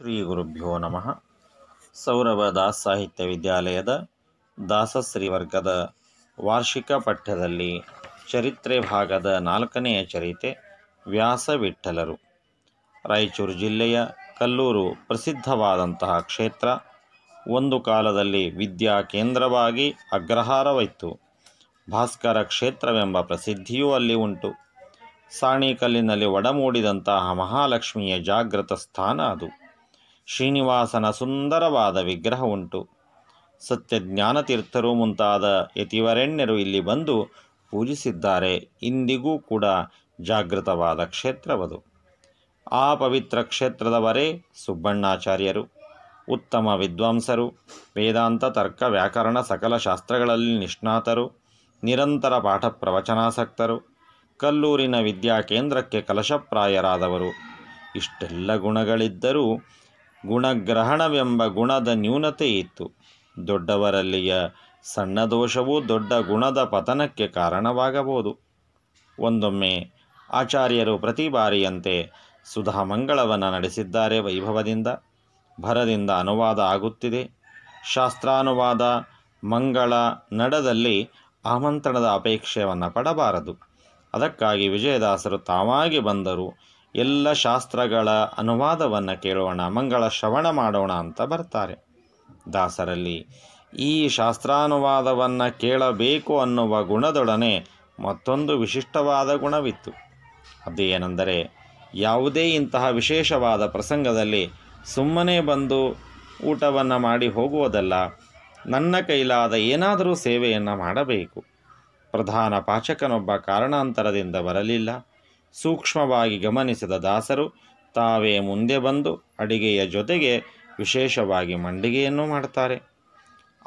ಶ್ರೀ ಗುರುಭ್ಯೋ ನಮಃ ಸೌರಭ ದಾಸ್ ಸಾಹಿತ್ಯ ವಿದ್ಯಾಲಯದ ದಾಸಶ್ರೀ ವರ್ಗದ ವಾರ್ಷಿಕ ಪಠ್ಯದಲ್ಲಿ ಚರಿತ್ರೆ ಭಾಗದ ನಾಲ್ಕನೆಯ ಚರಿತೆ ವ್ಯಾಸ ವಿಠ್ಠಲರು ರಾಯಚೂರು ಜಿಲ್ಲೆಯ ಕಲ್ಲೂರು ಪ್ರಸಿದ್ಧವಾದಂತಹ ಕ್ಷೇತ್ರ ಒಂದು ಕಾಲದಲ್ಲಿ ವಿದ್ಯಾ ಕೇಂದ್ರವಾಗಿ ಅಗ್ರಹಾರವಾಯಿತು ಭಾಸ್ಕರ ಕ್ಷೇತ್ರವೆಂಬ ಪ್ರಸಿದ್ಧಿಯೂ ಅಲ್ಲಿ ಉಂಟು ಸಾಣಿಕಲ್ಲಿನಲ್ಲಿ ಒಡಮೂಡಿದಂತಹ ಮಹಾಲಕ್ಷ್ಮಿಯ ಜಾಗೃತ ಸ್ಥಾನ ಅದು ಶ್ರೀನಿವಾಸನ ಸುಂದರವಾದ ವಿಗ್ರಹ ಉಂಟು ಸತ್ಯ ಜ್ಞಾನತೀರ್ಥರು ಮುಂತಾದ ಯತಿವರೆಣ್ಯರು ಇಲ್ಲಿ ಬಂದು ಪೂಜಿಸಿದ್ದಾರೆ ಇಂದಿಗೂ ಕೂಡ ಜಾಗೃತವಾದ ಕ್ಷೇತ್ರವದು ಆ ಪವಿತ್ರ ಕ್ಷೇತ್ರದವರೇ ಸುಬ್ಬಣ್ಣಾಚಾರ್ಯರು ಉತ್ತಮ ವಿದ್ವಾಂಸರು ವೇದಾಂತ ತರ್ಕ ವ್ಯಾಕರಣ ಸಕಲ ಶಾಸ್ತ್ರಗಳಲ್ಲಿ ನಿಷ್ಣಾತರು ನಿರಂತರ ಪಾಠ ಪ್ರವಚನಾಸಕ್ತರು ಕಲ್ಲೂರಿನ ವಿದ್ಯಾಕೇಂದ್ರಕ್ಕೆ ಕಲಶಪ್ರಾಯರಾದವರು ಇಷ್ಟೆಲ್ಲ ಗುಣಗಳಿದ್ದರೂ ಗುಣಗ್ರಹಣವೆಂಬ ಗುಣದ ನ್ಯೂನತೆ ಇತ್ತು ದೊಡ್ಡವರಲ್ಲಿಯ ಸಣ್ಣ ದೋಷವೂ ದೊಡ್ಡ ಗುಣದ ಪತನಕ್ಕೆ ಕಾರಣವಾಗಬಹುದು ಒಂದೊಮ್ಮೆ ಆಚಾರ್ಯರು ಪ್ರತಿ ಬಾರಿಯಂತೆ ಮಂಗಳವನ್ನು ನಡೆಸಿದ್ದಾರೆ ವೈಭವದಿಂದ ಭರದಿಂದ ಅನುವಾದ ಆಗುತ್ತಿದೆ ಶಾಸ್ತ್ರಾನುವಾದ ಮಂಗಳ ನಡದಲ್ಲಿ ಆಮಂತ್ರಣದ ಅಪೇಕ್ಷೆಯನ್ನು ಪಡಬಾರದು ಅದಕ್ಕಾಗಿ ವಿಜಯದಾಸರು ತಾವಾಗಿ ಬಂದರು ಎಲ್ಲ ಶಾಸ್ತ್ರಗಳ ಅನುವಾದವನ್ನು ಕೇಳೋಣ ಮಂಗಳ ಶ್ರವಣ ಮಾಡೋಣ ಅಂತ ಬರ್ತಾರೆ ದಾಸರಲ್ಲಿ ಈ ಶಾಸ್ತ್ರಾನುವಾದವನ್ನು ಕೇಳಬೇಕು ಅನ್ನುವ ಗುಣದೊಡನೆ ಮತ್ತೊಂದು ವಿಶಿಷ್ಟವಾದ ಗುಣವಿತ್ತು ಏನೆಂದರೆ ಯಾವುದೇ ಇಂತಹ ವಿಶೇಷವಾದ ಪ್ರಸಂಗದಲ್ಲಿ ಸುಮ್ಮನೆ ಬಂದು ಊಟವನ್ನು ಮಾಡಿ ಹೋಗುವುದಲ್ಲ ನನ್ನ ಕೈಲಾದ ಏನಾದರೂ ಸೇವೆಯನ್ನು ಮಾಡಬೇಕು ಪ್ರಧಾನ ಪಾಚಕನೊಬ್ಬ ಕಾರಣಾಂತರದಿಂದ ಬರಲಿಲ್ಲ ಸೂಕ್ಷ್ಮವಾಗಿ ಗಮನಿಸಿದ ದಾಸರು ತಾವೇ ಮುಂದೆ ಬಂದು ಅಡಿಗೆಯ ಜೊತೆಗೆ ವಿಶೇಷವಾಗಿ ಮಂಡಿಗೆಯನ್ನು ಮಾಡುತ್ತಾರೆ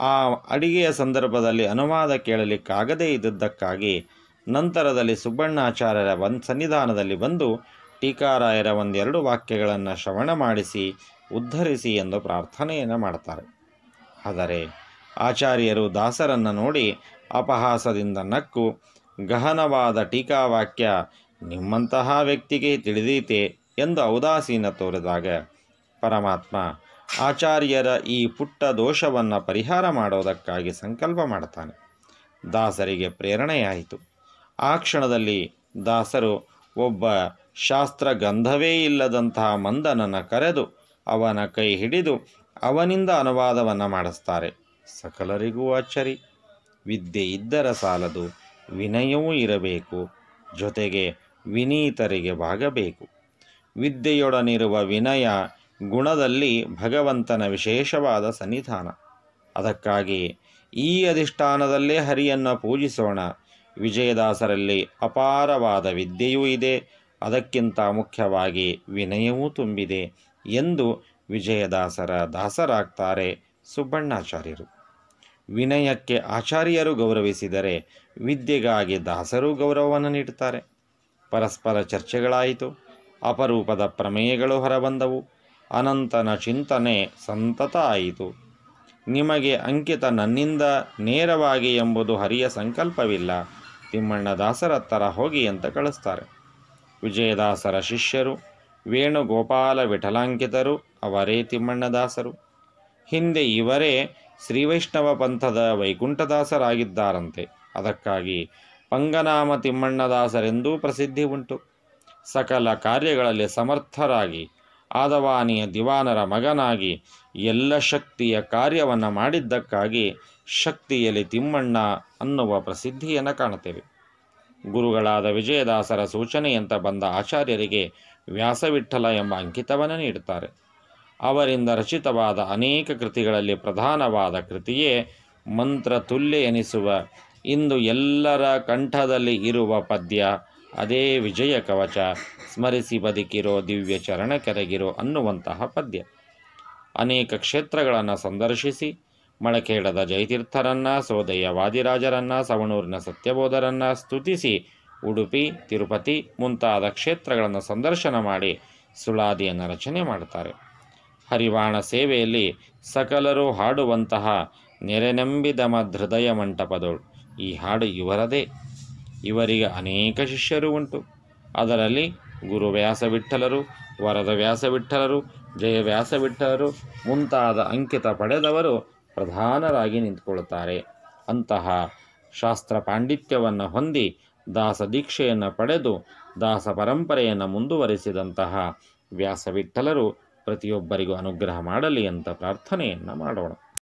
ಆ ಅಡಿಗೆಯ ಸಂದರ್ಭದಲ್ಲಿ ಅನುವಾದ ಕೇಳಲಿಕ್ಕಾಗದೇ ಇದ್ದದ್ದಕ್ಕಾಗಿ ನಂತರದಲ್ಲಿ ಸುಬ್ಬಣ್ಣಾಚಾರ್ಯರ ಬನ್ ಸನ್ನಿಧಾನದಲ್ಲಿ ಬಂದು ಟೀಕಾರಾಯರ ಒಂದೆರಡು ವಾಕ್ಯಗಳನ್ನು ಶ್ರವಣ ಮಾಡಿಸಿ ಉದ್ಧರಿಸಿ ಎಂದು ಪ್ರಾರ್ಥನೆಯನ್ನು ಮಾಡ್ತಾರೆ ಆದರೆ ಆಚಾರ್ಯರು ದಾಸರನ್ನು ನೋಡಿ ಅಪಹಾಸದಿಂದ ನಕ್ಕು ಗಹನವಾದ ಟೀಕಾವಾಕ್ಯ ನಿಮ್ಮಂತಹ ವ್ಯಕ್ತಿಗೆ ತಿಳಿದೀತೆ ಎಂದು ಔದಾಸೀನ ತೋರಿದಾಗ ಪರಮಾತ್ಮ ಆಚಾರ್ಯರ ಈ ಪುಟ್ಟ ದೋಷವನ್ನು ಪರಿಹಾರ ಮಾಡೋದಕ್ಕಾಗಿ ಸಂಕಲ್ಪ ಮಾಡ್ತಾನೆ ದಾಸರಿಗೆ ಪ್ರೇರಣೆಯಾಯಿತು ಆ ಕ್ಷಣದಲ್ಲಿ ದಾಸರು ಒಬ್ಬ ಶಾಸ್ತ್ರ ಗಂಧವೇ ಇಲ್ಲದಂತಹ ಮಂದನನ್ನು ಕರೆದು ಅವನ ಕೈ ಹಿಡಿದು ಅವನಿಂದ ಅನುವಾದವನ್ನು ಮಾಡಿಸ್ತಾರೆ ಸಕಲರಿಗೂ ಅಚ್ಚರಿ ವಿದ್ಯೆ ಇದ್ದರ ಸಾಲದು ವಿನಯವೂ ಇರಬೇಕು ಜೊತೆಗೆ ವಿನೀತರಿಗೆ ಬಾಗಬೇಕು ವಿದ್ಯೆಯೊಡನಿರುವ ವಿನಯ ಗುಣದಲ್ಲಿ ಭಗವಂತನ ವಿಶೇಷವಾದ ಸನ್ನಿಧಾನ ಅದಕ್ಕಾಗಿ ಈ ಅಧಿಷ್ಠಾನದಲ್ಲೇ ಹರಿಯನ್ನು ಪೂಜಿಸೋಣ ವಿಜಯದಾಸರಲ್ಲಿ ಅಪಾರವಾದ ವಿದ್ಯೆಯೂ ಇದೆ ಅದಕ್ಕಿಂತ ಮುಖ್ಯವಾಗಿ ವಿನಯವೂ ತುಂಬಿದೆ ಎಂದು ವಿಜಯದಾಸರ ದಾಸರಾಗ್ತಾರೆ ಸುಬ್ಬಣ್ಣಾಚಾರ್ಯರು ವಿನಯಕ್ಕೆ ಆಚಾರ್ಯರು ಗೌರವಿಸಿದರೆ ವಿದ್ಯೆಗಾಗಿ ದಾಸರು ಗೌರವವನ್ನು ನೀಡುತ್ತಾರೆ ಪರಸ್ಪರ ಚರ್ಚೆಗಳಾಯಿತು ಅಪರೂಪದ ಪ್ರಮೇಯಗಳು ಹೊರಬಂದವು ಅನಂತನ ಚಿಂತನೆ ಸಂತತ ಆಯಿತು ನಿಮಗೆ ಅಂಕಿತ ನನ್ನಿಂದ ನೇರವಾಗಿ ಎಂಬುದು ಹರಿಯ ಸಂಕಲ್ಪವಿಲ್ಲ ತಿಮ್ಮಣ್ಣದಾಸರತ್ತರ ಹೋಗಿ ಅಂತ ಕಳಿಸ್ತಾರೆ ವಿಜಯದಾಸರ ಶಿಷ್ಯರು ವೇಣುಗೋಪಾಲ ವಿಠಲಾಂಕಿತರು ಅವರೇ ತಿಮ್ಮಣ್ಣದಾಸರು ಹಿಂದೆ ಇವರೇ ಶ್ರೀವೈಷ್ಣವ ಪಂಥದ ವೈಕುಂಠದಾಸರಾಗಿದ್ದಾರಂತೆ ಅದಕ್ಕಾಗಿ ಪಂಗನಾಮ ತಿಮ್ಮಣ್ಣದಾಸರೆಂದೂ ಪ್ರಸಿದ್ಧಿ ಉಂಟು ಸಕಲ ಕಾರ್ಯಗಳಲ್ಲಿ ಸಮರ್ಥರಾಗಿ ಆದವಾನಿಯ ದಿವಾನರ ಮಗನಾಗಿ ಎಲ್ಲ ಶಕ್ತಿಯ ಕಾರ್ಯವನ್ನು ಮಾಡಿದ್ದಕ್ಕಾಗಿ ಶಕ್ತಿಯಲ್ಲಿ ತಿಮ್ಮಣ್ಣ ಅನ್ನುವ ಪ್ರಸಿದ್ಧಿಯನ್ನು ಕಾಣುತ್ತೇವೆ ಗುರುಗಳಾದ ವಿಜಯದಾಸರ ಸೂಚನೆಯಂತ ಬಂದ ಆಚಾರ್ಯರಿಗೆ ವ್ಯಾಸವಿಠಲ ಎಂಬ ಅಂಕಿತವನ್ನು ನೀಡುತ್ತಾರೆ ಅವರಿಂದ ರಚಿತವಾದ ಅನೇಕ ಕೃತಿಗಳಲ್ಲಿ ಪ್ರಧಾನವಾದ ಕೃತಿಯೇ ಮಂತ್ರ ತುಲ್ಯ ಎನಿಸುವ ಇಂದು ಎಲ್ಲರ ಕಂಠದಲ್ಲಿ ಇರುವ ಪದ್ಯ ಅದೇ ವಿಜಯ ಕವಚ ಸ್ಮರಿಸಿ ಬದುಕಿರೋ ದಿವ್ಯ ಚರಣ ಕೆರಗಿರೋ ಅನ್ನುವಂತಹ ಪದ್ಯ ಅನೇಕ ಕ್ಷೇತ್ರಗಳನ್ನು ಸಂದರ್ಶಿಸಿ ಮಳಕೇಡದ ಜಯತೀರ್ಥರನ್ನ ಸೋದಯ್ಯ ವಾದಿರಾಜರನ್ನು ಸವಣೂರಿನ ಸತ್ಯಬೋಧರನ್ನ ಸ್ತುತಿಸಿ ಉಡುಪಿ ತಿರುಪತಿ ಮುಂತಾದ ಕ್ಷೇತ್ರಗಳನ್ನು ಸಂದರ್ಶನ ಮಾಡಿ ಸುಳಾದಿಯನ್ನು ರಚನೆ ಮಾಡ್ತಾರೆ ಹರಿವಾಣ ಸೇವೆಯಲ್ಲಿ ಸಕಲರು ಹಾಡುವಂತಹ ನೆರೆನೆಂಬಿದ ಹೃದಯ ಮಂಟಪದೋಳು ಈ ಹಾಡು ಇವರದೇ ಇವರಿಗೆ ಅನೇಕ ಶಿಷ್ಯರು ಉಂಟು ಅದರಲ್ಲಿ ಗುರು ವ್ಯಾಸ ವರದ ವ್ಯಾಸ ಜಯ ವ್ಯಾಸ ಮುಂತಾದ ಅಂಕಿತ ಪಡೆದವರು ಪ್ರಧಾನರಾಗಿ ನಿಂತುಕೊಳ್ಳುತ್ತಾರೆ ಅಂತಹ ಶಾಸ್ತ್ರ ಪಾಂಡಿತ್ಯವನ್ನು ಹೊಂದಿ ದಾಸ ದೀಕ್ಷೆಯನ್ನು ಪಡೆದು ದಾಸ ಪರಂಪರೆಯನ್ನು ಮುಂದುವರಿಸಿದಂತಹ ವ್ಯಾಸವಿಠಲರು ಪ್ರತಿಯೊಬ್ಬರಿಗೂ ಅನುಗ್ರಹ ಮಾಡಲಿ ಅಂತ ಪ್ರಾರ್ಥನೆಯನ್ನು ಮಾಡೋಣ